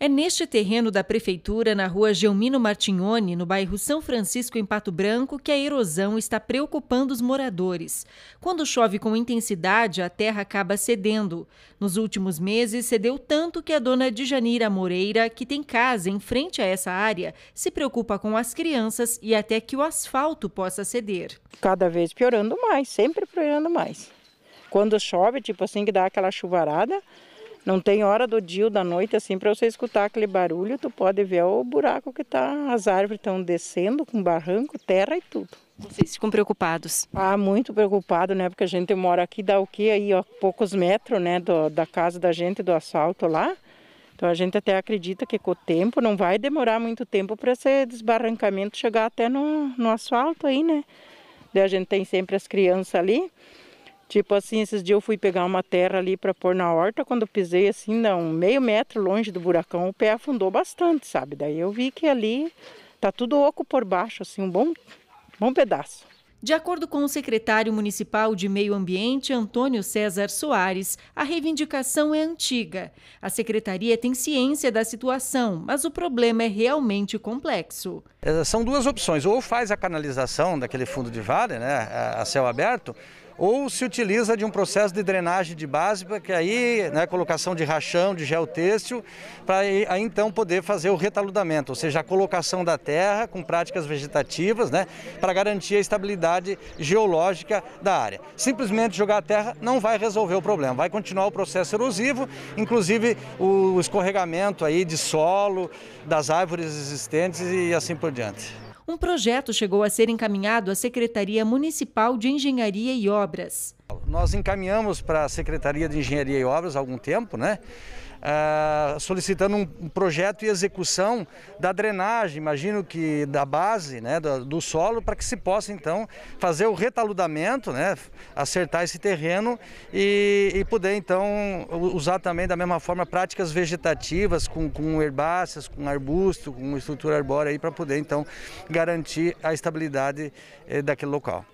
É neste terreno da prefeitura, na rua Gelmino Martignone, no bairro São Francisco, em Pato Branco, que a erosão está preocupando os moradores. Quando chove com intensidade, a terra acaba cedendo. Nos últimos meses, cedeu tanto que a dona Dijanira Moreira, que tem casa em frente a essa área, se preocupa com as crianças e até que o asfalto possa ceder. Cada vez piorando mais, sempre piorando mais. Quando chove, tipo assim, que dá aquela chuvarada, não tem hora do dia ou da noite assim para você escutar aquele barulho, tu pode ver o buraco que tá, as árvores estão descendo com barranco, terra e tudo. Vocês ficam preocupados? Ah, muito preocupado, né? Porque a gente mora aqui, dá o que aí, ó, poucos metros, né, do, da casa da gente, do asfalto lá. Então a gente até acredita que com o tempo não vai demorar muito tempo para esse desbarrancamento chegar até no, no asfalto aí, né? Daí a gente tem sempre as crianças ali. Tipo assim, esses dias eu fui pegar uma terra ali para pôr na horta, quando eu pisei assim, não, né, meio metro longe do buracão, o pé afundou bastante, sabe? Daí eu vi que ali tá tudo oco por baixo, assim, um bom, bom pedaço. De acordo com o secretário municipal de Meio Ambiente, Antônio César Soares, a reivindicação é antiga. A secretaria tem ciência da situação, mas o problema é realmente complexo. É, são duas opções, ou faz a canalização daquele fundo de vale, né, a céu aberto, ou se utiliza de um processo de drenagem de base, que aí, né, colocação de rachão, de geotêxtil, para aí, aí, então poder fazer o retaludamento, ou seja, a colocação da terra com práticas vegetativas, né, para garantir a estabilidade geológica da área. Simplesmente jogar a terra não vai resolver o problema, vai continuar o processo erosivo, inclusive o escorregamento aí de solo, das árvores existentes e assim por diante adiante. Um projeto chegou a ser encaminhado à Secretaria Municipal de Engenharia e Obras nós encaminhamos para a Secretaria de Engenharia e Obras há algum tempo, né? Uh, solicitando um projeto e execução da drenagem, imagino que da base né, do, do solo, para que se possa então fazer o retaludamento, né, acertar esse terreno e, e, poder então usar também da mesma forma práticas vegetativas com, com herbáceas, com arbusto, com estrutura arbórea para poder então garantir a estabilidade eh, daquele local.